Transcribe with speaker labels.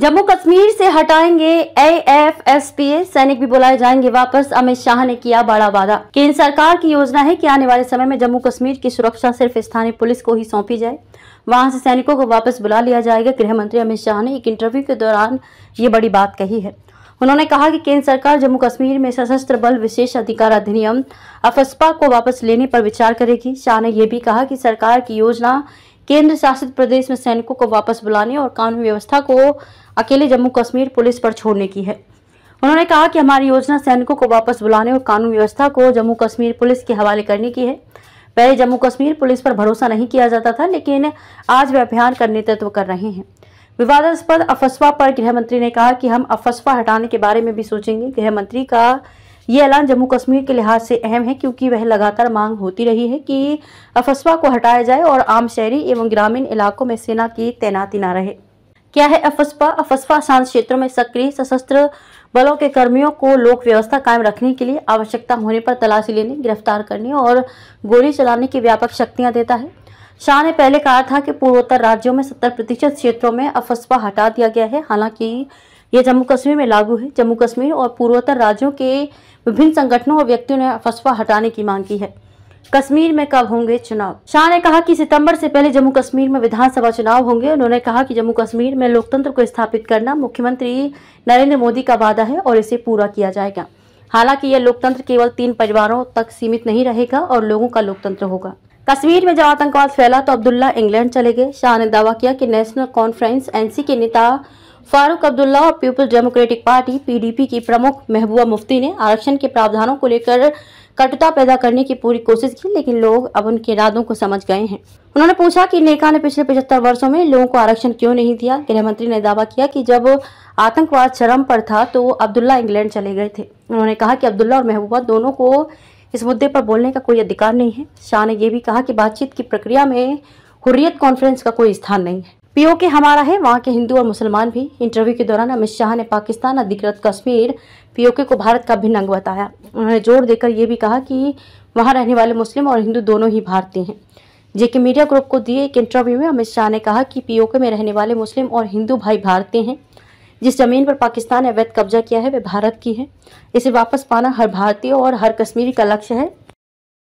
Speaker 1: जम्मू कश्मीर से हटाएंगे ए सैनिक भी बुलाए जाएंगे वापस अमित शाह ने किया बड़ा वादा केंद्र सरकार की योजना है कि आने वाले समय में जम्मू कश्मीर की सुरक्षा सिर्फ स्थानीय पुलिस को ही सौंपी जाए वहां से सैनिकों को वापस बुला लिया जाएगा गृह मंत्री अमित शाह ने एक इंटरव्यू के दौरान ये बड़ी बात कही है उन्होंने कहा कि केंद्र सरकार जम्मू कश्मीर में सशस्त्र बल विशेष अधिकार अधिनियम अफस्पा को वापस लेने पर विचार करेगी शाह ने यह भी कहा कि सरकार की योजना केंद्र शासित प्रदेश में सैनिकों को वापस बुलाने और कानून व्यवस्था को अकेले जम्मू कश्मीर पुलिस पर छोड़ने की है उन्होंने कहा कि हमारी योजना सैनिकों को वापस बुलाने और कानून व्यवस्था को जम्मू कश्मीर पुलिस के हवाले करने की है पहले जम्मू कश्मीर पुलिस पर भरोसा नहीं किया जाता था लेकिन आज वे अभियान का नेतृत्व कर रहे हैं विवादास्पद अफसवा पर गृह मंत्री ने कहा कि हम अफसवा हटाने के बारे में भी सोचेंगे गृह मंत्री का ये ऐलान जम्मू कश्मीर के लिहाज से अहम है क्योंकि वह लगातार मांग होती रही है कि अफसवा को हटाया जाए और आम शहरी एवं ग्रामीण इलाकों में सेना की तैनाती ना रहे क्या है अफसपा अफसपा शांत क्षेत्रों में सक्रिय सशस्त्र बलों के कर्मियों को लोक व्यवस्था कायम रखने के लिए आवश्यकता होने पर तलाशी लेने गिरफ्तार करने और गोली चलाने की व्यापक शक्तियां देता है शाह ने पहले कहा था कि पूर्वोत्तर राज्यों में 70 प्रतिशत क्षेत्रों में अफसपा हटा दिया गया है हालांकि ये जम्मू कश्मीर में लागू है जम्मू कश्मीर और पूर्वोत्तर राज्यों के विभिन्न संगठनों और व्यक्तियों ने अफसफा हटाने की मांग की है कश्मीर में कब होंगे चुनाव शाह ने कहा कि सितंबर से पहले जम्मू कश्मीर में विधानसभा चुनाव होंगे उन्होंने कहा कि जम्मू कश्मीर में लोकतंत्र को स्थापित करना मुख्यमंत्री नरेंद्र मोदी का वादा है और इसे पूरा किया जाएगा हालांकि यह लोकतंत्र केवल तीन परिवारों तक सीमित नहीं रहेगा और लोगों का लोकतंत्र होगा कश्मीर में जब आतंकवाद फैला तो अब्दुल्ला इंग्लैंड चले गए शाह ने दावा किया कि नेशनल कॉन्फ्रेंस एनसी के नेता फारूक अब्दुल्ला और पीपुल्स डेमोक्रेटिक पार्टी पीडीपी की प्रमुख महबूबा मुफ्ती ने आरक्षण के प्रावधानों को लेकर कटुता पैदा करने की पूरी कोशिश की लेकिन लोग अब उनके इरादों को समझ गए हैं उन्होंने पूछा कि नेका ने पिछले पचहत्तर वर्षों में लोगों को आरक्षण क्यों नहीं दिया गृहमंत्री ने दावा किया कि जब आतंकवाद चरम पर था तो अब्दुल्ला इंग्लैंड चले गए थे उन्होंने कहा कि अब्दुल्ला और महबूबा दोनों को इस मुद्दे पर बोलने का कोई अधिकार नहीं है शाह ने यह भी कहा कि बातचीत की प्रक्रिया में हुर्रियत कॉन्फ्रेंस का कोई स्थान नहीं है पीओके हमारा है वहाँ के हिंदू और मुसलमान भी इंटरव्यू के दौरान अमित शाह ने पाकिस्तान अधिकृत कश्मीर पीओके को भारत का भिन्न अंग बताया उन्होंने जोर देकर यह भी कहा कि वहाँ रहने वाले मुस्लिम और हिंदू दोनों ही भारतीय हैं जेके मीडिया ग्रुप को दिए एक इंटरव्यू में अमित शाह ने कहा कि पीओके में रहने वाले मुस्लिम और हिंदू भाई भारतीय हैं जिस जमीन पर पाकिस्तान ने अवैध कब्जा किया है वह भारत की है इसे वापस पाना हर भारतीय और हर कश्मीरी का लक्ष्य है